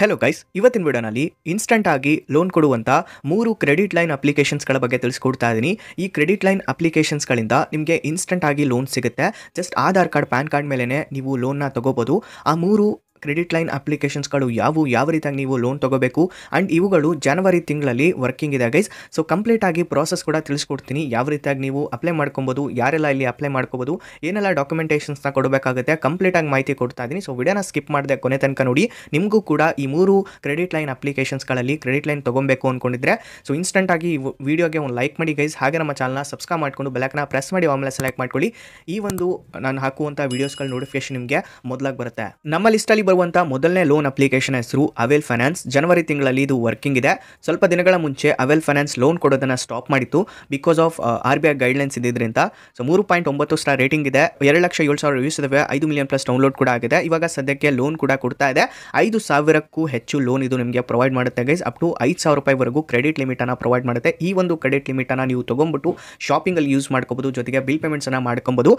hello guys ಇವತ್ತಿನ ವಿಡಿಯೋನಲ್ಲಿ instant ಆಗಿ ಲೋನ್ ಕೊಡುವಂಥ ಮೂರು ಕ್ರೆಡಿಟ್ ಲೈನ್ ಅಪ್ಲಿಕೇಶನ್ಸ್ಗಳ ಬಗ್ಗೆ ತಿಳಿಸ್ಕೊಡ್ತಾ ಇದ್ದೀನಿ ಈ ಕ್ರೆಡಿಟ್ ಲೈನ್ ಅಪ್ಲಿಕೇಶನ್ಸ್ಗಳಿಂದ ನಿಮಗೆ ಇನ್ಸ್ಟಂಟ್ ಆಗಿ ಲೋನ್ ಸಿಗುತ್ತೆ just Aadhaar card PAN card ಮೇಲೇ ನೀವು ಲೋನ್ನ ತಗೋಬೋದು ಆ ಮೂರು ಕ್ರೆಡಿಟ್ ಲೈನ್ ಅಪ್ಲಿಕೇಶನ್ಸ್ಗಳು ಯಾವುವು ಯಾವ ರೀತಿಯಾಗಿ ನೀವು ಲೋನ್ ತೊಗೋಬೇಕು ಆ್ಯಂಡ್ ಇವುಗಳು ಜನವರಿ ತಿಂಗಳಲ್ಲಿ ವರ್ಕಿಂಗ್ ಇದೆ ಗೈಸ್ ಸೊ ಕಂಪ್ಲೀಟ್ ಆಗಿ ಪ್ರಾಸೆಸ್ ಕೂಡ ತಿಳಿಸ್ಕೊಡ್ತೀನಿ ಯಾವ ರೀತಿಯಾಗಿ ನೀವು ಅಪ್ಲೈ ಮಾಡ್ಕೊಬೋದು ಯಾರೆಲ್ಲ ಇಲ್ಲಿ ಅಪ್ಲೈ ಮಾಡ್ಕೋಬೋದು ಏನೆಲ್ಲ ಡಾಕ್ಯುಮೆಂಟೇಷನ್ಸ್ನ ಕೊಡಬೇಕಾಗುತ್ತೆ ಕಂಪ್ಲೀಟಾಗಿ ಮಾಹಿತಿ ಕೊಡ್ತಾ ಇದ್ದೀನಿ ಸೊ ವಿಡಿಯೋನ ಸ್ಕಿಪ್ ಮಾಡಿದೆ ಕೊನೆ ತನಕ ನೋಡಿ ನಿಮಗೂ ಕೂಡ ಈ ಮೂರು ಕ್ರೆಡಿಟ್ ಲೈನ್ ಅಪ್ಲಿಕೇಶನ್ಸ್ಗಳಲ್ಲಿ ಕ್ರೆಡಿಟ್ ಲೈನ್ ತೊಗೊಬೇಕು ಅಂದ್ಕೊಂಡಿದ್ರೆ ಸೊ ಇನ್ಸ್ಟೆಂಟ್ ಆಗಿ ವಿಡಿಯೋಗೆ ಒಂದು ಲೈಕ್ ಮಾಡಿ ಗೈಸ್ ಹಾಗೆ ನಮ್ಮ ಚಾನಲ್ನ ಸಬ್ಸ್ಕ್ರೈಬ್ ಮಾಡಿಕೊಂಡು ಬೆಲಕ್ನ ಪ್ರೆಸ್ ಮಾಡಿ ಆಮೇಲೆ ಸೆಲೆಕ್ಟ್ ಮಾಡ್ಕೊಳ್ಳಿ ಈ ಒಂದು ನಾನು ಹಾಕುವಂಥ ವೀಡಿಯೋಸ್ಗಳ ನೋಟಿಫಿಕೇಶನ್ ನಿಮಗೆ ಮೊದಲಾಗಿ ಬರುತ್ತೆ ನಮ್ಮ ಲಿಸ್ಟಲ್ಲಿ ಬರುವಂತಹ ಮೊದಲನೇ ಲೋನ್ ಅಪ್ಲಿಕೇಶನ್ ಹೆಸರು ಅವೆಲ್ ಫೈನಾನ್ಸ್ ಜನವರಿ ತಿಂಗಳಲ್ಲಿ ಇದು ವರ್ಕಿಂಗ್ ಇದೆ ಸ್ವಲ್ಪ ದಿನಗಳ ಮುಂಚೆ ಅವೆಲ್ ಫೈನಾನ್ಸ್ ಲೋನ್ ಕೊಡೋದನ್ನು ಸ್ಟಾಪ್ ಮಾಡಿತ್ತು because of R B I guidelines ಇದ್ದಿದ್ದರಿಂದ ಸೊ ಮೂರು ಪಾಯಿಂಟ್ ಒಂಬತ್ತು ಸ್ಟಾರ್ ರೇಟಿಂಗ್ ಇದೆ ಎರಡು ಲಕ್ಷ ಏಳು ಸಾವಿರ ರಿವ್ಯೂಸ್ ಇದಾವೆ ಐದು ಮಿಲಿಯನ್ ಪ್ಲಸ್ ಡೌನ್ಲೋಡ್ ಕೂಡ ಆಗಿದೆ ಇವಾಗ ಸದ್ಯಕ್ಕೆ ಲೋನ್ ಕೂಡ ಕೊಡ್ತಾ ಇದೆ ಐದು ಸಾವಿರಕ್ಕೂ ಹೆಚ್ಚು ಲೋನ್ ಇದು ನಿಮಗೆ ಪ್ರೊವೈಡ್ ಮಾಡುತ್ತೆ ಗೈಸ್ ಅಪ್ ಟು ಐದು ಸಾವಿರ ರೂಪಾಯಿವರೆಗೂ ಕ್ರೆಡಿಟ್ ಲಿಮಿಟನ್ನು ಪ್ರೊವೈಡ್ ಮಾಡುತ್ತೆ ಈ ಒಂದು ಕ್ರೆಡಿಟ್ ಲಿಮಿಟನ್ನು ನೀವು ತೊಗೊಂಡ್ಬಿಟ್ಟು ಶಾಪಿಂಗಲ್ಲಿ ಯೂಸ್ ಮಾಡ್ಕೋಬೋದು ಜೊತೆಗೆ ಬಿಲ್ ಪೇಮೆಂಟ್ಸನ್ನು ಮಾಡ್ಕೊಬೋದು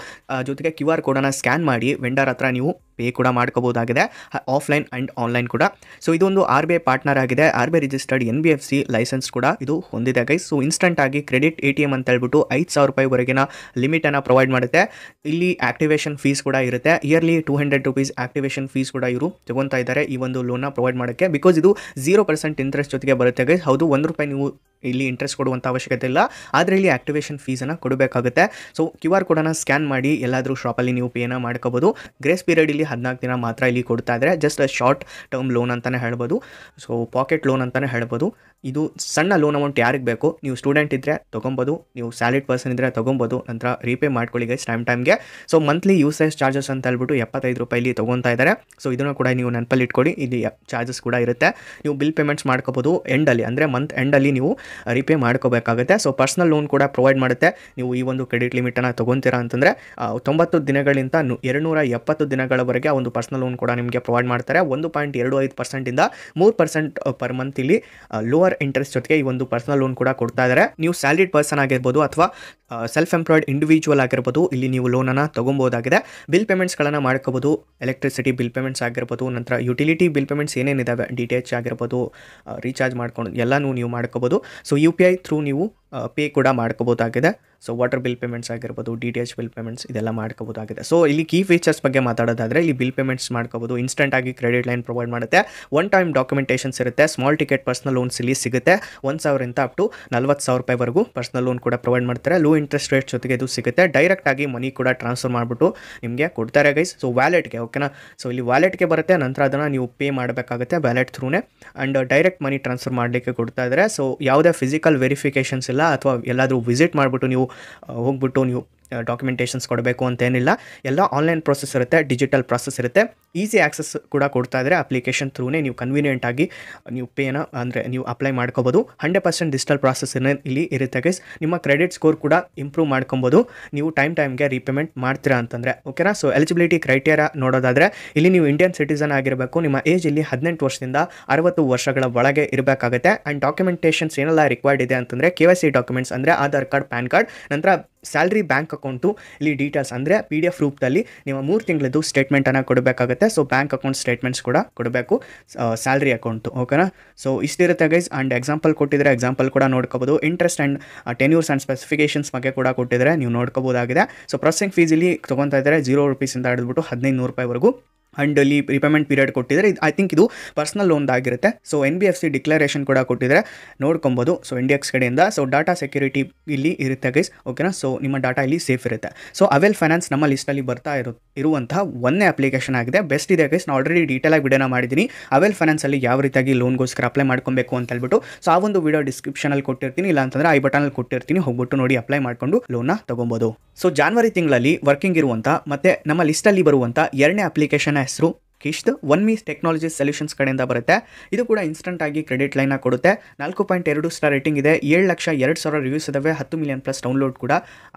ಜೊತೆಗೆ ಕ್ಯೂ ಆರ್ ಕೋಡನ್ನು ಸ್ಕ್ಯಾನ್ ಮಾಡಿ ವೆಂಡರ್ ಹತ್ರ ನೀವು ಪೇ ಕೂಡ ಮಾಡ್ಕೋಬೋದಾಗಿದೆ ಆಫ್ಲೈನ್ ಆ್ಯಂಡ್ ಆನ್ಲೈನ್ ಕೂಡ ಸೊ ಇದೊಂದು ಆರ್ ಬಿ ಐ ಪಾರ್ಟ್ನರ್ ಆಗಿದೆ R B I registered N B F C license ಕೂಡ ಇದು ಹೊಂದಿದೆ ಗೈಸ್ ಸೊ ಇನ್ಸ್ಟೆಂಟ್ ಆಗಿ ಕ್ರೆಡಿಟ್ ಎ ಟಿ ಎಮ್ ಅಂತ ಹೇಳ್ಬಿಟ್ಟು ಐದು ಸಾವಿರ ಲಿಮಿಟ್ ಲಿಮಿಟನ್ನು ಪ್ರೊವೈಡ್ ಮಾಡುತ್ತೆ ಇಲ್ಲಿ ಆಕ್ಟಿವೇಷನ್ ಫೀಸ್ ಕೂಡ ಇರುತ್ತೆ yearly two hundred rupees activation fees ಕೂಡ ಇವರು ತಗೊತಾ ಇದ್ದಾರೆ ಈ ಒಂದು ಲೋನ್ನ ಪ್ರೊವೈಡ್ ಮಾಡೋಕ್ಕೆ ಬಿಕಾಸ್ ಇದು ಜೀರೋ ಪರ್ಸೆಂಟ್ ಇಂಟ್ರೆಸ್ಟ್ ಜೊತೆಗೆ ಬರುತ್ತೆ ಗೈಸ್ ಹೌದು ಒಂದು ರೂಪಾಯಿ ನೀವು ಇಲ್ಲಿ ಇಂಟ್ರೆಸ್ಟ್ ಕೊಡುವಂಥ ಅವಶ್ಯಕತೆ ಇಲ್ಲ ಆದರೆ ಇಲ್ಲಿ ಆಕ್ಟಿವೇಷನ್ ಫೀಸನ್ನು ಕೊಡಬೇಕಾಗುತ್ತೆ ಸೊ ಕ್ಯೂ ಆರ್ ಕೋಡನ್ನು ಸ್ಕ್ಯಾನ್ ಮಾಡಿ ಎಲ್ಲಾದರೂ ಶಾಪಲ್ಲಿ ನೀವು ಪೇನ ಮಾಡ್ಕೋಬೋದು ಗ್ರೇಸ್ ಪೀರಿಯಡ್ ಇಲ್ಲಿ ಹದಿನಾಲ್ಕು ದಿನ ಮಾತ್ರ ಇಲ್ಲಿ ಕೊಡ್ತಾರೆ ಸಿಗ್ತಾ ಇದ್ದರೆ ಜಸ್ಟ್ ಶಾರ್ಟ್ ಟರ್ಮ್ ಲೋನ್ ಅಂತಲೇ ಹೇಳ್ಬೋದು ಸೊ ಪಾಕೆಟ್ ಲೋನ್ ಅಂತಲೇ ಹೇಳ್ಬೋದು ಇದು ಸಣ್ಣ ಲೋನ್ ಅಮೌಂಟ್ ಯಾರಿಗೆ ಬೇಕು ನೀವು ಸ್ಟೂಡೆಂಟ್ ಇದ್ದರೆ ತೊಗೊಬೋದು ನೀವು ಸ್ಯಾಲಿಡ್ ಪರ್ಸನ್ ಇದ್ದರೆ ತೊಗೊಬೋದು ನಂತರ ರೀಪೇ ಮಾಡ್ಕೊಳ್ಳಿ ಗೈಸ್ ಟೈಮ್ ಟೈಮ್ಗೆ ಸೊ ಮಂತ್ಲಿ ಯೂಸೇಜ್ ಚಾರ್ಜಸ್ ಅಂತ ಹೇಳ್ಬಿಟ್ಟು ಎಪ್ಪತ್ತೈದು ರೂಪಾಯಿಲಿ ತೊಗೊತಾ ಇದ್ದಾರೆ ಸೊ ಇದನ್ನು ಕೂಡ ನೀವು ನೆನಪಲ್ಲಿ ಇಟ್ಕೊಳ್ಳಿ ಇಲ್ಲಿ ಚಾರ್ಜಸ್ ಕೂಡ ಇರುತ್ತೆ ನೀವು ಬಿಲ್ ಪೇಮೆಂಟ್ಸ್ ಮಾಡ್ಕೋಬೋದು ಎಂಡಲ್ಲಿ ಅಂದರೆ ಮಂತ್ ಎಂಡಲ್ಲಿ ನೀವು ರೀಪೇ ಮಾಡ್ಕೋಬೇಕಾಗುತ್ತೆ ಸೊ ಪರ್ಸನಲ್ ಲೋನ್ ಕೂಡ ಪ್ರೊವೈಡ್ ಮಾಡುತ್ತೆ ನೀವು ಈ ಒಂದು ಕ್ರೆಡಿಟ್ ಲಿಮಿಟನ್ನು ತೊಗೊತೀರಾ ಅಂತಂದರೆ ತೊಂಬತ್ತು ದಿನಗಳಿಂದ ನೂರ ಎಪ್ಪತ್ತು ದಿನಗಳವರೆಗೆ ಒಂದು ಪರ್ಸನಲ್ ಲೋನ್ ಕೂಡ ನಿಮಗೆ ನಿಮಗೆ ಪ್ರೊವೈಡ್ ಮಾಡ್ತಾರೆ ಒಂದು ಪಾಯಿಂಟ್ ಎರಡು ಐದು ಪರ್ಸೆಂಟಿಂದ ಮೂರು ಪರ್ಸೆಂಟ್ ಪರ್ ಮಂತ್ ಇಲ್ಲಿ ಲೋವರ್ ಇಂಟ್ರೆಸ್ಟ್ ಜೊತೆಗೆ ಈ ಒಂದು ಪರ್ಸನಲ್ ಲೋನ್ ಕೂಡ ಕೊಡ್ತಾ ಇದ್ದಾರೆ ನೀವು ಸ್ಯಾಲ್ರಿಡ್ ಪರ್ಸನ್ ಆಗಿರ್ಬೋದು ಅಥವಾ ಸೆಲ್ಫ್ ಎಂಪ್ಲಾಯ್ಡ್ ಇಂಡಿವಿಜುವಲ್ ಆಗಿರ್ಬೋದು ಇಲ್ಲಿ ನೀವು ಲೋನನ್ನು ತೊಗೊಬೋದಾಗಿದೆ ಬಿಲ್ ಪೇಮೆಂಟ್ಸ್ಗಳನ್ನು ಮಾಡ್ಕೋಬೋದು ಎಲೆಕ್ಟ್ರಿಸಿಟಿ ಬಿಲ್ ಪೇಮೆಂಟ್ಸ್ ಆಗಿರ್ಬೋದು ನಂತರ ಯುಟಿಲಿಟಿ ಬಿಲ್ ಪೇಮೆಂಟ್ಸ್ ಏನೇನಿದ್ದಾವೆ ಡಿ ಟಿ ಎಚ್ ಆಗಿರ್ಬೋದು ರೀಚಾರ್ಜ್ ಮಾಡ್ಕೊಂಡು ಎಲ್ಲನೂ ನೀವು ಮಾಡ್ಕೋಬೋದು so U P I through ನೀವು ಪೇ ಕೂಡ ಮಾಡ್ಕೋಬೋದಾಗಿದೆ ಸೊ ವಾಟರ್ ಬಿಲ್ ಪೇಮೆಂಟ್ಸ್ ಆಗಿರ್ಬೋದು D T H bill payments ಇದೆಲ್ಲ ಮಾಡ್ಕೋಬೋದಾಗಿದೆ ಸೊ ಇಲ್ಲಿ ಕೀ ಫೀಚರ್ಸ್ ಬಗ್ಗೆ ಮಾತಾಡೋದಾದರೆ ಇಲ್ಲಿ ಬಿಲ್ ಪೇಮೆಂಟ್ಸ್ ಮಾಡ್ಕೋಬೋದು ಆಗಿ ಕ್ರೆಡಿಟ್ ಲೈನ್ ಪ್ರೊವೈಡ್ ಮಾಡುತ್ತೆ ಒನ್ ಟೈಮ್ ಡಾಕ್ಯುಮೆಂಟೇಷನ್ಸ್ ಇರುತ್ತೆ ಸ್ಮಾಲ್ ಟಿಕೆಟ್ ಪರ್ಸ್ನಲ್ ಲೋನ್ಸ್ ಇಲ್ಲಿ ಸಿಗುತ್ತೆ ಒಂದು ಸಾವಿರದಿಂದ ಅಪ್ ಟು ನಲ್ವತ್ತು ಸಾವಿರ ರೂಪಾಯಿವರೆಗೂ ಪರ್ಸ್ನಲ್ ಲೋನ್ ಕೂಡ ಪ್ರೊವೈಡ್ ಮಾಡ್ತಾರೆ ಲೋ ಇಂಟ್ರೆಸ್ಟ್ ರೇಟ್ ಜೊತೆಗೆ ಇದು ಸಿಗುತ್ತೆ ಡೈರೆಕ್ಟ್ ಆಗಿ ಮನಿ ಕೂಡ ಟ್ರಾನ್ಸ್ಫರ್ ಮಾಡಿಬಿಟ್ಟು ನಿಮಗೆ ಕೊಡ್ತಾರೆ ಗೈಸ್ ಸೊ ವ್ಯಾಲೆಟ್ಗೆ ಓಕೆನಾ ಸೊ ಇಲ್ಲಿ ವ್ಯಾಲೆಟ್ಗೆ ಬರುತ್ತೆ ನಂತರ ಅದನ್ನು ನೀವು ಪೇ ಮಾಡಬೇಕಾಗುತ್ತೆ ವ್ಯಾಲೆಟ್ ಥ್ರೂನೇ ಆ್ಯಂಡ್ ಡೈರೆಕ್ಟ್ ಮನಿ ಟ್ರಾನ್ಸ್ಫರ್ ಮಾಡಲಿಕ್ಕೆ ಕೊಡ್ತಾ ಇದ್ದಾರೆ ಸೊ ಯಾವುದೇ ಫಿಸಿಕಲ್ ವೆರಿಫಿಕೇಷನ್ಸ್ ಇಲ್ಲ ಅಥವಾ ಎಲ್ಲಾದರೂ ವಿಸಿಟ್ ಮಾಡಿಬಿಟ್ಟು ನೀವು ಹೋಗ್ಬಿಟ್ಟು ನೀವು ಡಾಕ್ಯುಮೆಂಟೇಷನ್ಸ್ ಕೊಡಬೇಕು ಅಂತೇನಿಲ್ಲ ಎಲ್ಲ ಆನ್ಲೈನ್ ಪ್ರೊಸೆಸ್ ಇರುತ್ತೆ ಡಿಜಿಟಲ್ ಪ್ರೊಸೆಸ್ ಇರುತ್ತೆ ಈಸಿ ಆ್ಯಕ್ಸಸ್ ಕೂಡ ಕೊಡ್ತಾ ಇದ್ದರೆ ಅಪ್ಲಿಕೇಶನ್ ಥ್ರೂನೇ ನೀವು ಕನ್ವೀನಿಯೆಂಟಾಗಿ ನೀವು ಪೇನ ಅಂದರೆ ನೀವು ಅಪ್ಲೈ ಮಾಡ್ಕೋಬೋದು ಹಂಡ್ರೆಡ್ ಪರ್ಸೆಂಟ್ ಡಿಜಿಟಲ್ ಪ್ರಾಸೆಸ್ ಇಲ್ಲಿ ಇರುತ್ತೆ ಗೈಸ್ ನಿಮ್ಮ ಕ್ರೆಡಿಟ್ ಸ್ಕೋರ್ ಕೂಡ ಇಂಪ್ರೂವ್ ಮಾಡ್ಕೊಬೋದು ನೀವು ಟೈಮ್ ಟೈಮ್ಗೆ ರೀಪೇಮೆಂಟ್ ಮಾಡ್ತೀರಾ ಅಂತಂದರೆ ಓಕೆನಾ ಸೊ ಎಲಿಜಿಬಿಲಿಟಿ ಕ್ರೈಟೇರಿಯಾ ನೋಡೋದಾದರೆ ಇಲ್ಲಿ ನೀವು ಇಂಡಿಯನ್ ಸಿಟಿಸನ್ ಆಗಿರಬೇಕು ನಿಮ್ಮ ಏಜ್ ಇಲ್ಲಿ ಹದಿನೆಂಟು ವರ್ಷದಿಂದ ಅರವತ್ತು ವರ್ಷಗಳ ಒಳಗೆ ಇರಬೇಕಾಗುತ್ತೆ ಆ್ಯಂಡ್ ಡಾಕ್ಯುಮೆಂಟೇಷನ್ಸ್ ಏನೆಲ್ಲ ರಿಕ್ವೈರ್ಡ್ ಇದೆ ಅಂತಂದರೆ ಕೆ ವೈ ಸಿ ಡಾಕ್ಯುಮೆಂಟ್ಸ್ ಅಂದರೆ ಆಧಾರ್ ಕಾರ್ಡ್ ಪ್ಯಾನ್ ಕಾರ್ಡ್ ನಂತರ ಸ್ಯಾಲ್ರಿ ಬ್ಯಾಂಕ್ ಅಕೌಂಟು ಇಲ್ಲಿ ಡೀಟೇಲ್ಸ್ ಅಂದರೆ ಪಿ ಡಿ ಎಫ್ ರೂಪದಲ್ಲಿ ನೀವು ಮೂರು ತಿಂಗಳದ್ದು ಸ್ಟೇಟ್ಮೆಂಟನ್ನು ಕೊಡಬೇಕಾಗುತ್ತೆ ಸೊ ಬ್ಯಾಂಕ್ ಅಕೌಂಟ್ ಸ್ಟೇಟ್ಮೆಂಟ್ಸ್ ಕೂಡ ಕೊಡಬೇಕು ಸ್ಯಾಲ್ರಿ ಅಕೌಂಟು ಓಕೆನಾ ಸೊ ಇಷ್ಟಿರುತ್ತೆ ಗೈಸ್ ಆ್ಯಂಡ್ ಎಕ್ಸಾಂಪಲ್ ಕೊಟ್ಟಿದ್ರೆ ಎಕ್ಸಾಂಪಲ್ ಕೂಡ ನೋಡ್ಕೋಬೋದು interest and tenures and specifications ಬಗ್ಗೆ ಕೂಡ ಕೊಟ್ಟಿದ್ರೆ ನೀವು ನೋಡ್ಕೋಬೋದಾಗಿದೆ ಸೊ ಪ್ರೊಸೆಸಿಂಗ್ ಫೀಸ್ ಇಲ್ಲಿ ತೊಗೊತಾ ಇದ್ದಾರೆ ಜೀರೋ ರುಪೀಸಿಂದ ಹಿಡಿದ್ಬಿಟ್ಟು ಹದಿನೈದು ನೂರು ರೂಪಾಯಿವರೆಗೂ ಆ್ಯಂಡ್ ಅಲ್ಲಿ ರಿಪೇಮೆಂಟ್ ಪೀರಿಯಡ್ ಕೊಟ್ಟಿದ್ರೆ ಐ ಥಿಂಕ್ ಇದು ಪರ್ಸ್ನಲ್ ಲೋನ್ದಾಗಿರುತ್ತೆ so N B F C declaration ಕೂಡ ಕೊಟ್ಟಿದ್ರೆ ನೋಡ್ಕೊಬೋದು ಸೊ ಇಂಡಿಯಾಕ್ಸ್ ಕಡೆಯಿಂದ ಸೊ ಡಾಟಾ ಸೆಕ್ಯೂರಿಟಿ ಇಲ್ಲಿ ಇರುತ್ತೆ ಗೈಸ್ ಓಕೆನಾ ಸೊ ನಿಮ್ಮ ಡಾಟಾ ಇಲ್ಲಿ ಸೇಫ್ ಇರುತ್ತೆ ಸೊ ಅವೆಲ್ ಫೈನಾನ್ಸ್ ನಮ್ಮ ಲಿಸ್ಟಲ್ಲಿ ಬರ್ತಾ ಇರೋ ಇರುವಂತಹ ಒಂದೇ ಅಪ್ಲಿಕೇಶನ್ ಆಗಿದೆ ಬೆಸ್ಟ್ ಇದೆ ಗೈಸ್ ನಾನು ಆಲ್ರೆಡಿ ಡೀಟೇಲ್ ಆಗಿ ವಿಡಿಯೋನ ಮಾಡಿದ್ದೀನಿ ಅವೆಲ್ ಅಲ್ಲಿ ಯಾವ ರೀತಿಯಾಗಿ ಲೋನ್ಗೋಸ್ಕರ ಅಪ್ಲೈ ಮಾಡ್ಕೊಬೇಕು ಅಂತ ಹೇಳ್ಬಿಟ್ಟು ಸೊ ಆ ಒಂದು ವಿಡಿಯೋ ಡಿಸ್ಕ್ರಿಪ್ಷನ್ ಅಲ್ಲಿ ಕೊಟ್ಟಿರ್ತೀನಿ ಇಲ್ಲ ಅಂತಂದ್ರೆ ಐ ಬಟನಲ್ಲಿ ಕೊಟ್ಟಿರ್ತೀನಿ ಹೋಗ್ಬಿಟ್ಟು ನೋಡಿ ಅಪ್ಲೈ ಮಾಡಿಕೊಂಡು ಲೋನ್ನ ತೊಗೊಬೋದು ಸೊ ಜಾನ್ವರಿ ತಿಂಗಳಲ್ಲಿ ವರ್ಕಿಂಗ್ ಇರುವಂಥ ಮತ್ತೆ ನಮ್ಮ ಲಿಸ್ಟಲ್ಲಿ ಬರುವಂತಹ ಎರಡನೇ ಅಪ್ಲಿಕೇಶನ್ ಹೆಸರು ಕಿಶ್ದು ಒನ್ ಮೀಸ್ ಟೆಕ್ನಾಲಜಿ ಸೊಲ್ಯೂಷನ್ಸ್ ಕಡೆಯಿಂದ ಬರುತ್ತೆ ಇದು ಕೂಡ ಇನ್ಸ್ಟಂಟ್ ಆಗಿ ಕ್ರೆಡಿಟ್ ಲೈನ್ ಕೊಡುತ್ತೆ ನಾಲ್ಕು ಪಾಯಿಂಟ್ ಎರಡು ಸ್ಟಾರ್ ರೇಟಿಂಗ್ ಇದೆ ಏಳು ಲಕ್ಷ ಎರಡು ಸಾವಿರ ರಿವ್ಯೂಸ್ ಇದಾವೆ ಹತ್ತು ಮಿಲಿಯನ್ ಪ್ಲಸ್ ಡೌನ್ಲೋಡ್ ಕೂಡ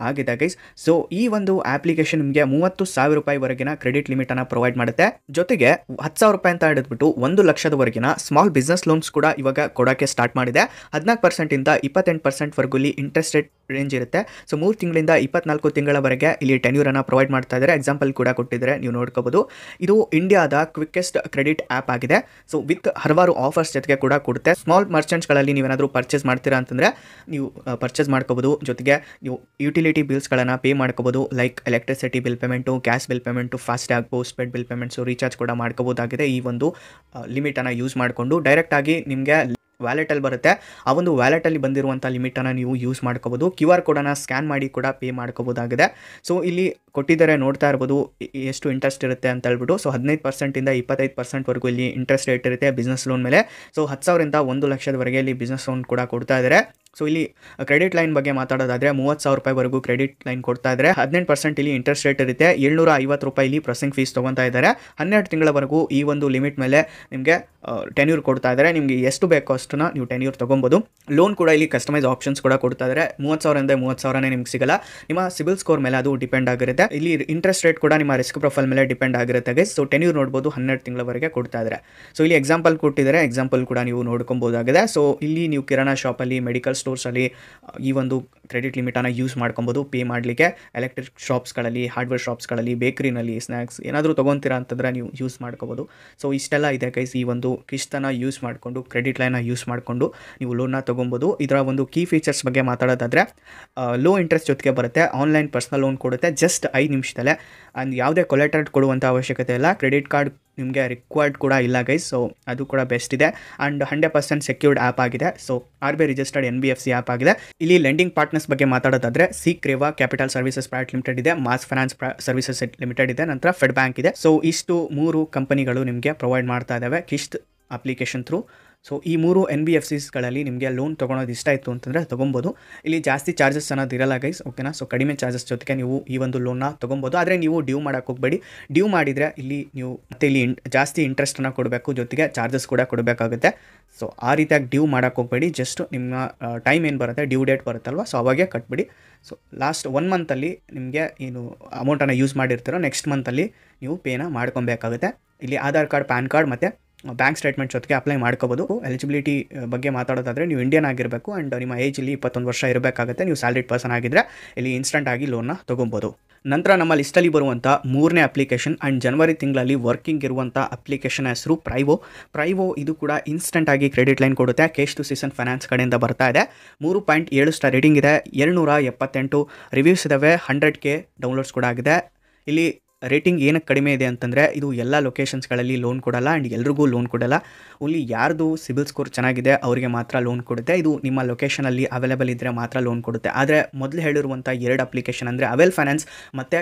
ಆಗಿದೆ ಗೈಸ್ ಸೊ ಈ ಒಂದು ಅಪ್ಲಿಕೇಶನ್ ನಿಮಗೆ ಮೂವತ್ತು ಸಾವಿರ ರೂಪಾಯಿವರೆಗಿನ ಕ್ರೆಡಿಟ್ ಲಿಮಿಟ್ ಅನ್ನ ಪ್ರೊವೈಡ್ ಮಾಡುತ್ತೆ ಜೊತೆಗೆ ಹತ್ತು ಸಾವಿರ ರೂಪಾಯಿ ಅಂತ ಹಿಡಿದ್ಬಿಟ್ಟು ಒಂದು ಲಕ್ಷದವರೆಗಿನ ಸ್ಮಾಲ್ ಬಿಸ್ನೆಸ್ ಲೋನ್ಸ್ ಕೂಡ ಇವಾಗ ಕೊಡೋಕ್ಕೆ ಸ್ಟಾರ್ಟ್ ಮಾಡಿದೆ ಹದಿನಾಲ್ಕು ಪರ್ಸೆಂಟಿಂದ ಇಪ್ಪತ್ತೆಂಟು ಪರ್ಸೆಂಟ್ವರೆಗೂ ಇಂಟ್ರೆಸ್ಟ್ ರೇಟ್ ರೇಂಜ್ ಇರುತ್ತೆ ಸೊ ಮೂರು ತಿಂಗಳಿಂದ ಇಪ್ಪತ್ನಾಲ್ಕು ತಿಂಗಳವರೆಗೆ ಇಲ್ಲಿ ಟೆನ್ಯೂರನ್ನು ಪ್ರೊವೈಡ್ ಮಾಡ್ತಾ ಇದ್ದಾರೆ ಎಕ್ಸಾಂಪಲ್ ಕೂಡ ಕೊಟ್ಟಿದ್ದಾರೆ ನೀವು ನೋಡ್ಕೋಬೋದು ಇದು ಇಂಡಿಯಾದ ಕ್ವಿಕ್ಕೆಸ್ಟ್ ಕ್ರೆಡಿಟ್ ಆ್ಯಪ್ ಆಗಿದೆ ಸೊ ವಿತ್ ಹಲವಾರು ಆಫರ್ಸ್ ಜೊತೆಗೆ ಕೂಡ ಕೊಡುತ್ತೆ ಸ್ಮಾಲ್ ಮರ್ಚೆಂಟ್ಸ್ಗಳಲ್ಲಿ ನೀವೇನಾದರೂ ಪರ್ಚೇಸ್ ಮಾಡ್ತೀರಾ ಅಂತಂದರೆ ನೀವು ಪರ್ಚೇಸ್ ಮಾಡ್ಕೋಬೋದು ಜೊತೆಗೆ ನೀವು ಯುಟಿಲಿಟಿ ಬಿಲ್ಸ್ಗಳನ್ನು ಪೇ ಮಾಡ್ಕೋಬೋದು like electricity bill payment gas bill payment FASTag post paid bill payments recharge ಕೂಡ ಮಾಡ್ಕೋಬೋದಾಗಿದೆ ಈ ಒಂದು ಲಿಮಿಟನ್ನು ಯೂಸ್ ಮಾಡಿಕೊಂಡು ಡೈರೆಕ್ಟಾಗಿ ನಿಮಗೆ ವ್ಯಾಲೆಟಲ್ಲಿ ಬರುತ್ತೆ ಆ ಒಂದು ವ್ಯಾಲೆಟಲ್ಲಿ ಬಂದಿರುವಂಥ ಲಿಮಿಟನ್ನು ನೀವು ಯೂಸ್ ಮಾಡ್ಕೋಬೋದು ಕ್ಯೂ ಆರ್ ಕೋಡನ್ನು ಸ್ಕ್ಯಾನ್ ಮಾಡಿ ಕೂಡ ಪೇ ಮಾಡ್ಕೋಬೋದಾಗಿದೆ ಸೊ ಇಲ್ಲಿ ಕೊಟ್ಟಿದ್ದಾರೆ ನೋಡ್ತಾ ಇರ್ಬೋದು ಎಷ್ಟು ಇಂಟ್ರೆಸ್ಟ್ ಇರುತ್ತೆ ಅಂತ ಹೇಳ್ಬಿಟ್ಟು ಸೊ ಹದಿನೈದು ಪರ್ಸೆಂಟಿಂದ ಇಪ್ಪತ್ತೈದು ಪರ್ಸೆಂಟ್ವರೆಗೂ ಇಲ್ಲಿ ಇಂಟ್ರೆಸ್ಟ್ ರೇಟ್ ಇರುತ್ತೆ ಬಿಸ್ನೆಸ್ ಲೋನ್ ಮೇಲೆ ಸೊ ಹತ್ತು ಸಾವಿರದಿಂದ ಒಂದು ಲಕ್ಷದವರೆಗೆ ಇಲ್ಲಿ ಬಿಸ್ನೆಸ್ ಲೋನ್ ಕೂಡ ಕೊಡ್ತಾ ಇದ್ದಾರೆ ಸೊ ಇಲ್ಲಿ ಕ್ರೆಡಿಟ್ ಲೈನ್ ಬಗ್ಗೆ ಮಾತಾಡೋದಾದರೆ ಮೂವತ್ತು ಸಾವಿರ ರೂಪಾಯಿವರೆಗೂ ಕ್ರೆಡಿಟ್ ಲೈನ್ ಕೊಡ್ತಾ ಇದ್ದಾರೆ ಹದಿನೆಂಟು ಪರ್ಸೆಂಟ್ ಇಲ್ಲಿ ಇಂಟ್ರೆಸ್ಟ್ ರೇಟ್ ಇರುತ್ತೆ ಏಳ್ನೂರ ಐವತ್ತು ರೂಪಾಯಿ ಇಲ್ಲಿ ಪ್ರೊಸೆಸಿಂಗ್ ಫೀಸ್ ತೊಗೊತಾ ಇದ್ದಾರೆ ಹನ್ನೆರಡು ತಿಂಗಳವರೆಗೂ ಈ ಒಂದು ಲಿಮಿಟ್ ಮೇಲೆ ನಿಮಗೆ ಟೆನ್ಯೂರ್ ಕೊಡ್ತಾ ಇದ್ದಾರೆ ನಿಮಗೆ ಎಷ್ಟು ಬೇಕೋ ಅಷ್ಟನ್ನು ನೀವು ಟೆನ್ಯೂರ್ ತೊಗೊಬೋದು ಲೋನ್ ಕೂಡ ಇಲ್ಲಿ ಕಸ್ಟಮೈಸ್ ಆಪ್ಷನ್ಸ್ ಕೂಡ ಕೊಡ್ತಾ ಇದ್ದಾರೆ ಮೂವತ್ತು ಸಾವಿರದಿಂದ ಮೂವತ್ತು ಸಾವಿರನೇ ನಿಮ್ಗೆ ಸಿಗಲ್ಲ ನಿಮ್ಮ ಸಿಬಿಲ್ ಸ್ಕೋರ್ ಮೇಲೆ ಅದು ಡಿಪೆಂಡ್ ಆಗಿರುತ್ತೆ ಇಲ್ಲಿ ಇಂಟ್ರೆಸ್ಟ್ ರೇಟ್ ಕೂಡ ನಿಮ್ಮ ರಿಸ್ಕ್ ಪ್ರೊಫೈಲ್ ಮೇಲೆ ಡಿಪೆಂಡ್ ಆಗಿರುತ್ತೆ ಗೈಸ್ ಸೊ ಟೆನ್ಯೂರ್ ನೋಡ್ಬೋದು ಹನ್ನೆರಡು ತಿಂಗಳವರೆಗೆ ಕೊಡ್ತಾ ಇದ್ದಾರೆ ಸೊ ಇಲ್ಲಿ ಎಕ್ಸಾಂಪಲ್ ಕೊಟ್ಟಿದ್ದಾರೆ ಎಕ್ಸಾಂಪಲ್ ಕೂಡ ನೀವು ನೋಡ್ಕೊಬೋದಾಗಿದೆ ಸೊ ಇಲ್ಲಿ ನೀವು ಕಿರಾಣಾ ಶಾಪಲ್ಲಿ ಮೆಡಿಕಲ್ ಸ್ಟೋರ್ಸಲ್ಲಿ ಈ ಒಂದು ಕ್ರೆಡಿಟ್ ಲಿಮಿಟನ್ನು ಯೂಸ್ ಮಾಡ್ಕೊಬೋದು ಪೇ ಮಾಡಲಿಕ್ಕೆ ಎಲೆಕ್ಟ್ರಿಕ್ ಶಾಪ್ಸ್ಗಳಲ್ಲಿ ಹಾರ್ಡ್ವೇರ್ ಶಾಪ್ಸ್ಗಳಲ್ಲಿ ಬೇಕರಿನಲ್ಲಿ ಸ್ನ್ಯಾಕ್ಸ್ ಏನಾದರೂ ತೊಗೊತೀರಾ ಅಂತಂದ್ರೆ ನೀವು ಯೂಸ್ ಮಾಡ್ಕೋಬೋದು ಸೊ ಇಷ್ಟೆಲ್ಲ ಇದೆ ಕೈಸ್ ಈ ಒಂದು ಕಿಸ್ತನ್ನು ಯೂಸ್ ಮಾಡಿಕೊಂಡು ಕ್ರೆಡಿಟ್ ಲೈನ್ನ ಯೂಸ್ ಮಾಡಿಕೊಂಡು ನೀವು ಲೋನ್ನ ತೊಗೊಬೋದು ಇದರ ಒಂದು ಕೀ ಫೀಚರ್ಸ್ ಬಗ್ಗೆ ಮಾತಾಡೋದಾದರೆ ಲೋ ಇಂಟ್ರೆಸ್ಟ್ ಜೊತೆಗೆ ಬರುತ್ತೆ ಆನ್ಲೈನ್ ಪರ್ಸ್ನಲ್ ಲೋನ್ ಕೊಡುತ್ತೆ ಜಸ್ಟ್ ಐದು ನಿಮಿಷದಲ್ಲೇ ಆ್ಯಂಡ್ ಯಾವುದೇ ಕೊಲೆಟರ್ ಕೊಡುವಂಥ ಅವಶ್ಯಕತೆ ಇಲ್ಲ ಕ್ರೆಡಿಟ್ ಕಾರ್ಡ್ ನಿಮಗೆ ರಿಕ್ವೈರ್ಡ್ ಕೂಡ ಇಲ್ಲ ಗೈಸ್ ಸೊ ಅದು ಕೂಡ ಬೆಸ್ಟ್ ಇದೆ and hundred percent secured app ಆಗಿದೆ so R B registered N B F C app ಆಗಿದೆ ಇಲ್ಲಿ ಲೆಂಡಿಂಗ್ ಪಾರ್ಟ್ನರ್ಸ್ ಬಗ್ಗೆ ಮಾತಾಡೋದಾದ್ರೆ Si Creva capital services private limited ಇದೆ ಮಾಸ್ ಫೈನಾನ್ಸ್ ಸರ್ವಿಸಸ್ ಲಿಮಿಟೆಡ್ ಇದೆ ನಂತರ ಫೆಡ್ ಬ್ಯಾಂಕ್ ಇದೆ ಸೊ ಇಷ್ಟು ಮೂರು ಕಂಪನಿಗಳು ನಿಮಗೆ ಪ್ರೊವೈಡ್ ಮಾಡ್ತಾ ಇದ್ದಾವೆ ಕಿಶ್ತ್ ಅಪ್ಲಿಕೇಶನ್ ಥ್ರೂ ಸೊ ಈ ಮೂರು ಎನ್ ಬಿ ಎಫ್ ಸಿಸ್ಗಳಲ್ಲಿ ನಿಮಗೆ ಲೋನ್ ತೊಗೊಳೋದು ಇಷ್ಟ ಇತ್ತು ಅಂತಂದರೆ ತೊಗೊಬೋದು ಇಲ್ಲಿ ಜಾಸ್ತಿ ಚಾರ್ಜಸ್ ಅನ್ನೋದು ಇರಲ್ಲ ಗೈಸ್ ಓಕೆನಾ ಸೊ ಕಡಿಮೆ ಚಾರ್ಜಸ್ ಜೊತೆಗೆ ನೀವು ಈ ಒಂದು ಲೋನ್ನ ತೊಗೊಬೋದು ಆದರೆ ನೀವು ಡ್ಯೂ ಮಾಡೋಕೆ ಹೋಗಬೇಡಿ ಡ್ಯೂ ಮಾಡಿದರೆ ಇಲ್ಲಿ ನೀವು ಮತ್ತೆ ಇಲ್ಲಿ ಜಾಸ್ತಿ ಇಂಟ್ರೆಸ್ಟನ್ನು ಕೊಡಬೇಕು ಜೊತೆಗೆ ಚಾರ್ಜಸ್ ಕೂಡ ಕೊಡಬೇಕಾಗುತ್ತೆ ಸೊ ಆ ರೀತಿಯಾಗಿ ಡ್ಯೂ ಮಾಡೋಕೆ ಹೋಗಬೇಡಿ ಜಸ್ಟ್ ನಿಮ್ಮ ಟೈಮ್ ಏನು ಬರುತ್ತೆ ಡ್ಯೂ ಡೇಟ್ ಬರುತ್ತಲ್ವ ಸೊ ಅವಾಗೇ ಕಟ್ಬಿಡಿ ಸೊ ಲಾಸ್ಟ್ ಒನ್ ಮಂತಲ್ಲಿ ನಿಮಗೆ ಏನು ಅಮೌಂಟನ್ನು ಯೂಸ್ ಮಾಡಿರ್ತೀರೋ ನೆಕ್ಸ್ಟ್ ಮಂತಲ್ಲಿ ನೀವು ಪೇನ ಮಾಡ್ಕೊಬೇಕಾಗುತ್ತೆ ಇಲ್ಲಿ ಆಧಾರ್ ಕಾರ್ಡ್ ಪ್ಯಾನ್ ಕಾರ್ಡ್ ಮತ್ತು ಬ್ಯಾಂಕ್ ಸ್ಟೇಟ್ಮೆಂಟ್ ಜೊತೆಗೆ ಅಪ್ಲೈ ಮಾಡ್ಕೋಬೋದು ಎಲಿಜಿಬಿಲಿಟಿ ಬಗ್ಗೆ ಮಾತಾಡೋದಾದ್ರೆ ನೀವು ಇಂಡಿಯನ್ ಆಗಿರಬೇಕು ಆ್ಯಂಡ್ ನಿಮ್ಮ ಏಜ್ ಇಲ್ಲಿ ಇಪ್ಪತ್ತೊಂದು ವರ್ಷ ಇರಬೇಕಾಗುತ್ತೆ ನೀವು ಸ್ಯಾಲ್ರಿಡ್ ಪರ್ಸನ್ ಆಗಿದ್ರೆ ಇಲ್ಲಿ ಇನ್ಸ್ಟೆಂಟ್ ಆಗಿ ಲೋನ್ನ ತೊಗೊಬೋದು ನಂತರ ನಮ್ಮ ಲಿಸ್ಟಲ್ಲಿ ಬರುವಂಥ ಮೂರನೇ ಅಪ್ಲಿಕೇಶನ್ ಆ್ಯಂಡ್ ಜನವರಿ ತಿಂಗಳಲ್ಲಿ ವರ್ಕಿಂಗ್ ಇರುವಂಥ ಅಪ್ಲಿಕೇಶನ್ ಹೆಸರು ಪ್ರೈವೋ ಪ್ರೈವೋ ಇದು ಕೂಡ ಇನ್ಸ್ಟೆಂಟ್ ಆಗಿ ಕ್ರೆಡಿಟ್ ಲೈನ್ ಕೊಡುತ್ತೆ ಕೇಶ್ ಟು ಸೀಸನ್ ಫೈನಾನ್ಸ್ ಕಡೆಯಿಂದ ಬರ್ತಾ ಇದೆ ಮೂರು ಪಾಯಿಂಟ್ ಏಳು ಸ್ಟಾರ್ ರೇಟಿಂಗ್ ಇದೆ ಏಳ್ನೂರ ಎಪ್ಪತ್ತೆಂಟು ರಿವ್ಯೂಸ್ ಇದ್ದಾವೆ ಹಂಡ್ರೆಡ್ ಕೆ ಡೌನ್ಲೋಡ್ಸ್ ಕೂಡ ಆಗಿದೆ ಇಲ್ಲಿ ರೇಟಿಂಗ್ ಏನಕ್ಕೆ ಕಡಿಮೆ ಇದೆ ಅಂತಂದರೆ ಇದು ಎಲ್ಲ ಲೊಕೇಶನ್ಸ್ಗಳಲ್ಲಿ ಲೋನ್ ಕೊಡಲ್ಲ ಆ್ಯಂಡ್ ಎಲ್ರಿಗೂ ಲೋನ್ ಕೊಡಲ್ಲ ಓನ್ಲಿ ಯಾರ್ದು ಸಿಬಿಲ್ ಸ್ಕೋರ್ ಚೆನ್ನಾಗಿದೆ ಅವರಿಗೆ ಮಾತ್ರ ಲೋನ್ ಕೊಡುತ್ತೆ ಇದು ನಿಮ್ಮ ಲೊಕೇಶನಲ್ಲಿ ಅವೈಲೇಬಲ್ ಇದ್ದರೆ ಮಾತ್ರ ಲೋನ್ ಕೊಡುತ್ತೆ ಆದರೆ ಮೊದಲು ಹೇಳಿರುವಂಥ ಎರಡು ಅಪ್ಲಿಕೇಶನ್ ಅಂದರೆ ಅವೆಲ್ ಫೈನಾನ್ಸ್ ಮತ್ತು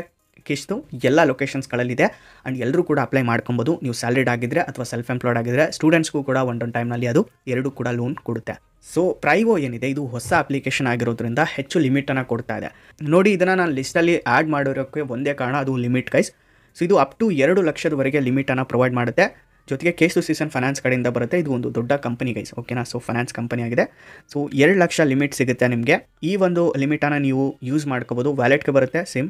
ಕಿಶ್ದು ಎಲ್ಲ ಲೊಕೇಶನ್ಸ್ಗಳಲ್ಲಿದೆ ಆ್ಯಂಡ್ ಎಲ್ಲರೂ ಕೂಡ ಅಪ್ಲೈ ಮಾಡ್ಕೊಬೋದು ನೀವು ಸ್ಯಾಲರಿಡ್ ಆಗಿದ್ರೆ ಅಥವಾ ಸೆಲ್ಫ್ ಎಂಪ್ಲಾಯ್ಡ್ ಆಗಿದ್ರೆ ಸ್ಟೂಡೆಂಟ್ಸ್ಗೂ ಕೂಡ ಒನ್ ಒನ್ ಟೈಮ್ನಲ್ಲಿ ಅದು ಎರಡೂ ಕೂಡ ಲೋನ್ ಕೊಡುತ್ತೆ ಸೊ ಪ್ರೈವೋ ಏನಿದೆ ಇದು ಹೊಸ ಅಪ್ಲಿಕೇಶನ್ ಆಗಿರೋದ್ರಿಂದ ಹೆಚ್ಚು ಲಿಮಿಟನ್ನು ಕೊಡ್ತಾ ಇದೆ ನೋಡಿ ಇದನ್ನು ನಾನು ಲಿಸ್ಟಲ್ಲಿ ಆ್ಯಡ್ ಮಾಡಿರೋಕ್ಕೆ ಒಂದೇ ಕಾರಣ ಅದು ಲಿಮಿಟ್ ಗೈಸ್ ಸೊ ಇದು ಅಪ್ ಟು ಎರಡು ಲಕ್ಷದವರೆಗೆ ಲಿಮಿಟನ್ನು ಪ್ರೊವೈಡ್ ಮಾಡುತ್ತೆ ಜೊತೆಗೆ ಸು ಸೀಸನ್ ಫೈನಾನ್ಸ್ ಕಡೆಯಿಂದ ಬರುತ್ತೆ ಇದು ಒಂದು ದೊಡ್ಡ ಕಂಪನಿ ಗೈಸ್ ಓಕೆನಾ ಸೊ ಫೈನಾನ್ಸ್ ಕಂಪನಿ ಆಗಿದೆ ಸೊ ಎರಡು ಲಕ್ಷ ಲಿಮಿಟ್ ಸಿಗುತ್ತೆ ನಿಮಗೆ ಈ ಒಂದು ಲಿಮಿಟನ್ನು ನೀವು ಯೂಸ್ ಮಾಡ್ಕೋಬೋದು ವ್ಯಾಲೆಟ್ಗೆ ಬರುತ್ತೆ ಸಿಮ್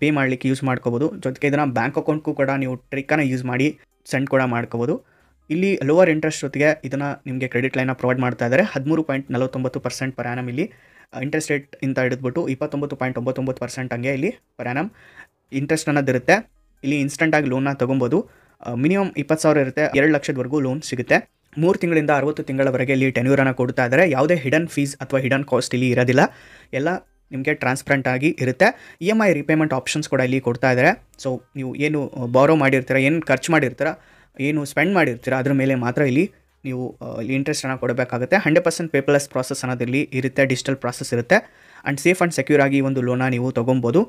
ಪೇ ಮಾಡಲಿಕ್ಕೆ ಯೂಸ್ ಮಾಡ್ಕೋಬೋದು ಜೊತೆಗೆ ಇದನ್ನು ಬ್ಯಾಂಕ್ ಅಕೌಂಟ್ಗೂ ಕೂಡ ನೀವು ಟ್ರಿಕ್ಕನ್ನು ಯೂಸ್ ಮಾಡಿ ಸೆಂಡ್ ಕೂಡ ಮಾಡ್ಕೋಬೋದು ಇಲ್ಲಿ ಲೋವರ್ ಇಂಟ್ರೆಸ್ಟ್ ಜೊತೆಗೆ ಇದನ್ನು ನಿಮಗೆ ಕ್ರೆಡಿಟ್ ಲೈನ ಪ್ರೊವೈಡ್ ಮಾಡ್ತಾ ಇದ್ದಾರೆ ಹದಿಮೂರು ಪಾಯಿಂಟ್ ನಲವತ್ತೊಂಬತ್ತು ಪರ್ಸೆಂಟ್ ಪರ್ಯಾನಮ್ ಇಲ್ಲಿ ಇಂಟ್ರೆಸ್ಟ್ ರೇಟ್ ಇಂತ ಹಿಡಿದ್ಬಿಟ್ಟು ಇಪ್ಪತ್ತೊಂಬತ್ತು ಪಾಯಿಂಟ್ ಒಂಬತ್ತೊಂಬತ್ತು ಪರ್ಸೆಂಟ್ ಹಂಗೆ ಇಲ್ಲಿ ಪರ್ಯಾನಮ್ ಅನ್ನೋದಿರುತ್ತೆ ಇಲ್ಲಿ ಇನ್ಸ್ಟೆಂಟಾಗಿ ಲೋನ್ನ ತೊಗೊಬೋದು ಮಿನಿಮಮ್ ಇಪ್ಪತ್ತು ಸಾವಿರ ಇರುತ್ತೆ ಎರಡು ಲಕ್ಷದವರೆಗೂ ಲೋನ್ ಸಿಗುತ್ತೆ ಮೂರು ತಿಂಗಳಿಂದ ಅರವತ್ತು ತಿಂಗಳವರೆಗೆ ಇಲ್ಲಿ ಟೆನ್ಯೂರನ್ನು ಕೊಡ್ತಾ ಇದ್ದಾರೆ ಯಾವುದೇ ಹಿಡನ್ ಫೀಸ್ ಅಥವಾ ಹಿಡನ್ ಕಾಸ್ಟ್ ಇಲ್ಲಿ ಇರೋದಿಲ್ಲ ಎಲ್ಲ ನಿಮಗೆ ಟ್ರಾನ್ಸ್ಪರೆಂಟ್ ಆಗಿ ಇರುತ್ತೆ E M I repayment options ಕೂಡ ಇಲ್ಲಿ ಕೊಡ್ತಾ ಇದ್ದಾರೆ ಸೊ ನೀವು ಏನು ಬಾರೋ ಮಾಡಿರ್ತೀರ ಏನು ಖರ್ಚು ಮಾಡಿರ್ತೀರ ಏನು ಸ್ಪೆಂಡ್ ಮಾಡಿರ್ತೀರ ಅದ್ರ ಮೇಲೆ ಮಾತ್ರ ಇಲ್ಲಿ ನೀವು ಇಲ್ಲಿ ಇಂಟ್ರೆಸ್ಟನ್ನು ಕೊಡಬೇಕಾಗುತ್ತೆ ಹಂಡ್ರೆಡ್ ಪರ್ಸೆಂಟ್ ಪೇಪರ್ಲೆಸ್ ಪ್ರಾಸೆಸ್ ಅನ್ನೋದಿಲ್ಲಿ ಇರುತ್ತೆ ಡಿಜಿಟಲ್ ಪ್ರಾಸೆಸ್ ಇರುತ್ತೆ ಆ್ಯಂಡ್ ಸೇಫ್ ಆ್ಯಂಡ್ ಸೆಕ್ಯೂರ್ ಆಗಿ ಒಂದು ಲೋನ ನೀವು ತೊಗೊಬೋದು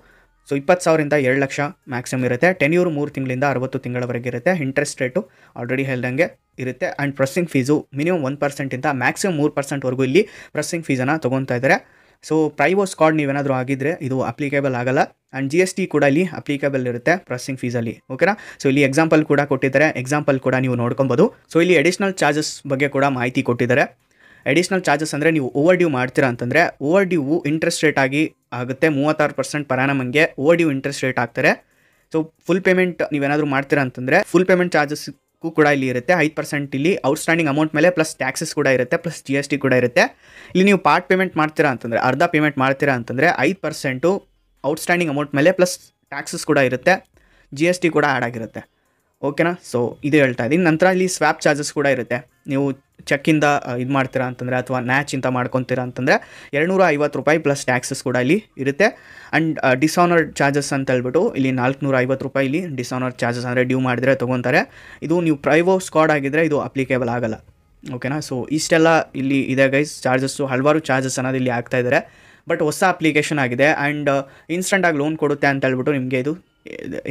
ಸೊ ಇಪ್ಪತ್ತು ಸಾವಿರದಿಂದ ಎರಡು ಲಕ್ಷ ಮ್ಯಾಕ್ಸಿಮಮ್ ಇರುತ್ತೆ ಯೂರ್ ಮೂರು ತಿಂಗಳಿಂದ ಅರವತ್ತು ತಿಂಗಳವರೆಗೆ ಇರುತ್ತೆ ಇಂಟ್ರೆಸ್ಟ್ ರೇಟು ಆಲ್ರೆಡಿ ಹೇಳ್ದಂಗೆ ಇರುತ್ತೆ and processing fees minimum one ಪರ್ಸೆಂಟಿಂದ ಮ್ಯಾಕ್ಸಿಮಮ್ ಮೂರು ಪರ್ಸೆಂಟ್ವರೆಗೂ ಇಲ್ಲಿ ಪ್ರೊಸೆಸಿಂಗ್ ಫೀಸನ್ನು ತೊಗೊತಾ ಇದ್ದಾರೆ ಸೊ ಪ್ರೈವೋ ಕಾರ್ಡ್ ನೀವೇನಾದರೂ ಆಗಿದ್ದರೆ ಇದು ಅಪ್ಲಿಕೇಬಲ್ ಆಗಲ್ಲ ಆ್ಯಂಡ್ ಜಿ ಎಸ್ ಟಿ ಕೂಡ ಇಲ್ಲಿ ಅಪ್ಲಿಕೇಬಲ್ ಇರುತ್ತೆ ಪ್ರೊಸೆಸಿಂಗ್ ಫೀಸಲ್ಲಿ ಓಕೆನಾ ಸೊ ಇಲ್ಲಿ ಎಕ್ಸಾಂಪಲ್ ಕೂಡ ಕೊಟ್ಟಿದ್ದಾರೆ ಎಕ್ಸಾಂಪಲ್ ಕೂಡ ನೀವು ನೋಡ್ಕೊಬೋದು ಸೊ ಇಲ್ಲಿ ಅಡಿಷ್ನಲ್ ಚಾರ್ಜಸ್ ಬಗ್ಗೆ ಕೂಡ ಮಾಹಿತಿ ಕೊಟ್ಟಿದ್ದಾರೆ ಅಡಿಷ್ನಲ್ ಚಾರ್ಜಸ್ ಅಂದರೆ ನೀವು ಓವರ್ ಡ್ಯೂ ಮಾಡ್ತೀರಾ ಅಂತಂದರೆ ಓವರ್ ಡ್ಯೂವು ಇಂಟ್ರೆಸ್ಟ್ ರೇಟ್ ಆಗಿ ಆಗುತ್ತೆ ಮೂವತ್ತಾರು ಪರ್ಸೆಂಟ್ ಪರಾನಮಂಗೆ ಓವರ್ ಡ್ಯೂ ಇಂಟ್ರೆಸ್ಟ್ ರೇಟ್ ಆಗ್ತಾರೆ ಸೊ ಫುಲ್ ಪೇಮೆಂಟ್ ನೀವೇನಾದರೂ ಮಾಡ್ತೀರಾ ಅಂತಂದರೆ ಫುಲ್ ಪೇಮೆಂಟ್ ಚಾರ್ಜಸ್ ಕೂಡ ಇಲ್ಲಿ ಇರುತ್ತೆ ಐದು ಪರ್ಸೆಂಟ್ ಇಲ್ಲಿ ಔಟ್ಸ್ಟ್ಯಾಂಡಿಂಗ್ ಅಮೌಂಟ್ ಮೇಲೆ ಪ್ಲಸ್ ಟ್ಯಾಕ್ಸಸ್ ಕೂಡ ಇರುತ್ತೆ ಪ್ಲಸ್ ಜಿ ಎಸ್ ಟಿ ಕೂಡ ಇರುತ್ತೆ ಇಲ್ಲಿ ನೀವು ಪಾರ್ಟ್ ಪೇಮೆಂಟ್ ಮಾಡ್ತೀರಾ ಅಂತಂದರೆ ಅರ್ಧ ಪೇಮೆಂಟ್ ಮಾಡ್ತೀರಾ ಅಂತಂದರೆ ಐದು ಪರ್ಸೆಂಟು ಔಟ್ಸ್ಟ್ಯಾಂಡಿಂಗ್ ಅಮೌಂಟ್ ಮೇಲೆ ಪ್ಲಸ್ ಟ್ಯಾಕ್ಸಸ್ ಕೂಡ ಇರುತ್ತೆ ಜಿ ಎಸ್ ಟಿ ಕೂಡ ಆ್ಯಡ್ ಆಗಿರುತ್ತೆ ಓಕೆನಾ ಸೊ ಇದು ಹೇಳ್ತಾ ಇದ್ದೀನಿ ನಂತರ ಇಲ್ಲಿ ಸ್ವ್ಯಾಪ್ ಚಾರ್ಜಸ್ ಕೂಡ ಇರುತ್ತೆ ನೀವು ಚೆಕ್ಕಿಂದ ಇದು ಮಾಡ್ತೀರಾ ಅಂತಂದರೆ ಅಥವಾ ನ್ಯಾಚ್ ಇಂತ ಮಾಡ್ಕೊತೀರಾ ಅಂತಂದರೆ ಎರಡುನೂರ ಐವತ್ತು ರೂಪಾಯಿ ಪ್ಲಸ್ ಟ್ಯಾಕ್ಸಸ್ ಕೂಡ ಇಲ್ಲಿ ಇರುತ್ತೆ ಆ್ಯಂಡ್ ಡಿಸಾನರ್ ಚಾರ್ಜಸ್ ಅಂತ ಹೇಳ್ಬಿಟ್ಟು ಇಲ್ಲಿ ನಾಲ್ಕುನೂರ ಐವತ್ತು ರೂಪಾಯಿ ಇಲ್ಲಿ ಡಿಸಾನರ್ ಚಾರ್ಜಸ್ ಅಂದರೆ ಡ್ಯೂ ಮಾಡಿದರೆ ತೊಗೊತಾರೆ ಇದು ನೀವು ಪ್ರೈವೋ ಸ್ಕಾಡ್ ಆಗಿದ್ದರೆ ಇದು ಅಪ್ಲಿಕೇಬಲ್ ಆಗಲ್ಲ ಓಕೆನಾ ಸೊ ಇಷ್ಟೆಲ್ಲ ಇಲ್ಲಿ ಇದೆ ಗೈಸ್ ಚಾರ್ಜಸ್ಸು ಹಲವಾರು ಚಾರ್ಜಸ್ ಅನ್ನೋದು ಇಲ್ಲಿ ಆಗ್ತಾ ಇದ್ದಾರೆ ಬಟ್ ಹೊಸ ಅಪ್ಲಿಕೇಶನ್ ಆಗಿದೆ ಆ್ಯಂಡ್ ಇನ್ಸ್ಟೆಂಟಾಗಿ ಲೋನ್ ಕೊಡುತ್ತೆ ಅಂತ ಹೇಳ್ಬಿಟ್ಟು ನಿಮಗೆ ಇದು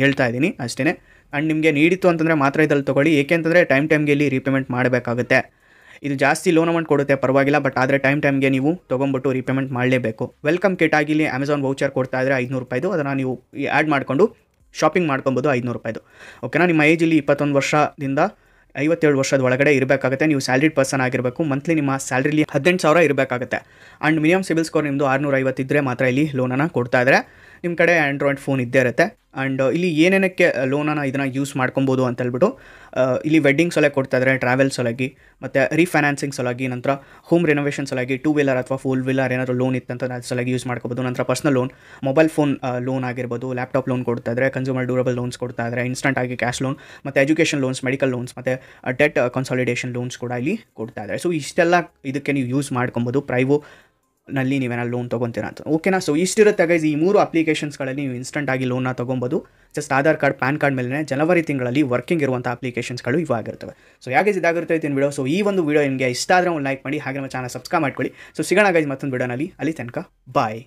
ಹೇಳ್ತಾ ಇದ್ದೀನಿ ಅಷ್ಟೇ ಆ್ಯಂಡ್ ನಿಮಗೆ ನೀಡಿತ್ತು ಅಂತಂದರೆ ಮಾತ್ರ ಇದರಲ್ಲಿ ತೊಗೊಳ್ಳಿ ಏಕೆಂತಂದರೆ ಟೈಮ್ ಟೈಮ್ಗೆ ಇಲ್ಲಿ ರೀಪೇಮೆಂಟ್ ಮಾಡಬೇಕಾಗುತ್ತೆ ಇದು ಜಾಸ್ತಿ ಲೋನ್ ಅಮೌಂಟ್ ಕೊಡುತ್ತೆ ಪರವಾಗಿಲ್ಲ ಬಟ್ ಆದರೆ ಟೈಮ್ ಟೈಮ್ಗೆ ನೀವು ತೊಗೊಂಬಿಟ್ಟು ರೀಪೇಮೆಂಟ್ ಮಾಡಲೇಬೇಕು ವೆಲ್ಕಮ್ ಕಿಟ್ ಆಗಿ ಇಲ್ಲಿ ಅಮೆಝಾನ್ ವೌಚರ್ ಕೊಡ್ತಾ ಇದ್ದರೆ ಐದುನೂರು ರೂಪಾಯಿದು ಅದನ್ನು ನೀವು ಆ್ಯಡ್ ಮಾಡಿಕೊಂಡು ಶಾಪಿಂಗ್ ಮಾಡ್ಕೊಬೋದು ಐನೂರು ರೂಪಾಯಿದು ಓಕೆನಾ ನಿಮ್ಮ ಏಜ್ ಇಲ್ಲಿ ಇಪ್ಪತ್ತೊಂದು ವರ್ಷದಿಂದ ಐವತ್ತೇಳು ವರ್ಷದ ಒಳಗಡೆ ಇರಬೇಕಾಗುತ್ತೆ ನೀವು ಸ್ಯಾಲ್ರಿಡ್ ಪರ್ಸನ್ ಆಗಿರಬೇಕು ಮಂತ್ಲಿ ನಿಮ್ಮ ಸ್ಯಾಲ್ರಿಲಿ ಹದಿನೆಂಟು ಸಾವಿರ ಇರಬೇಕಾಗುತ್ತೆ ಆ್ಯಂಡ್ ಮಿನಿಮಮ್ ಸಿಬಿಲ್ ಸ್ಕೋರ್ ನಿಮ್ಮದು ಆರುನೂರ ಐವತ್ತಿದ್ದರೆ ಮಾತ್ರ ಇಲ್ಲಿ ಲೋನನ್ನು ಕೊಡ್ತಾ ಇದ್ದಾರೆ ನಿಮ್ಮ ಕಡೆ ಆ್ಯಂಡ್ರಾಯ್ಡ್ ಫೋನ್ ಇದ್ದೇ ಇರುತ್ತೆ ಆ್ಯಂಡ್ uh, ಇಲ್ಲಿ ಏನೇನಕ್ಕೆ ಲೋನನ್ನು uh, ಇದನ್ನು ಯೂಸ್ ಮಾಡ್ಕೊಬೋದು ಅಂತ ಹೇಳ್ಬಿಟ್ಟು uh, ಇಲ್ಲಿ ವೆಡ್ಡಿಂಗ್ ಸಲಹೆ ಕೊಡ್ತಾ ಇದ್ದಾರೆ ಟ್ರಾವೆಲ್ ಸಲಾಗಿ ಮತ್ತು ರೀಫೈನಾನ್ಸಿಂಗ್ ಸೊಲಾಗಿ ನಂತರ ಹೋಮ್ ರಿನೋವೇಷನ್ ಸಲಾಗಿ ಟೂ ವೀಲರ್ ಅಥವಾ ಫೋರ್ ವೀಲರ್ ಏನಾದರೂ ಲೋನ್ ಇತ್ತಂತ ಅದು ಸಲಗಿ ಯೂಸ್ ಮಾಡ್ಕೋಬೋದು ನಂತರ personal loan mobile phone loan ಆಗಿರ್ಬೋದು ಲ್ಯಾಪ್ಟಾಪ್ ಲೋನ್ ಕೊಡ್ತಾ ಇದ್ದಾರೆ ಕನ್ಸ್ಯೂಮರ್ ಡ್ಯೂರಬಲ್ ಲೋನ್ಸ್ ಕೊಡ್ತಾ ಇದ್ದಾರೆ ಇನ್ಸ್ಟಂಟ್ ಆಗಿ ಕ್ಯಾಶ್ ಲೋನ್ ಮತ್ತು ಎಜುಕೇಷನ್ ಲೋನ್ಸ್ ಮೆಡಿಕಲ್ ಲೋನ್ಸ್ ಮತ್ತು ಡೆಟ್ ಕನ್ಸಾಲಿಡೇಷನ್ ಲೋನ್ಸ್ ಕೂಡ ಇಲ್ಲಿ ಕೊಡ್ತಾ ಇದ್ದಾರೆ ಸೊ ಇಷ್ಟೆಲ್ಲ ಇದಕ್ಕೆ ನೀವು ಯೂಸ್ ಮಾಡ್ಕೊಬೋದು ಪ್ರೈವೋ ನಲ್ಲಿ ನೀವೇನ ಲೋನ್ ತೊಗೊತೀರಾ ಅಂತ ಓಕೆನಾ ಸೊ ಇಷ್ಟಿರುತ್ತೆ ಗೈಸ್ ಈ ಮೂರು ಅಪ್ಲಿಕೇಶನ್ಸ್ಗಳಲ್ಲಿ ನೀವು ಇನ್ಸ್ಟೆಂಟ್ ಆಗಿ ಲೋನ್ನ ತೊಗೊಬೋದು just Aadhaar card PAN card ಮೇಲೆ ಜನವರಿ ತಿಂಗಳಲ್ಲಿ ವರ್ಕಿಂಗ್ ಇರುವಂಥ ಅಪ್ಲಿಕೇಶನ್ಸ್ಗಳು ಆಗಿರ್ತವೆ ಸೊ ಯಾಕೆ ಇದಾಗಿರುತ್ತೆ ಇತ್ತಿನ ವಿಡಿಯೋ ಸೊ ಈ ಒಂದು ವಿಡಿಯೋ ನಿಮಗೆ ಇಷ್ಟ ಆದರೆ ಒಂದು ಲೈಕ್ ಮಾಡಿ ಹಾಗೆ ನಮ್ಮ ಚಾನಲ್ ಸಬ್ಸ್ಕ್ರೈಬ್ ಮಾಡ್ಕೊಳ್ಳಿ ಸೊ ಸಿಗೋಣ ಗೈಸ್ ಮತ್ತೊಂದು ವಿಡಿಯೋನಲ್ಲಿ ಅಲ್ಲಿ ತನಕ ಬಾಯ್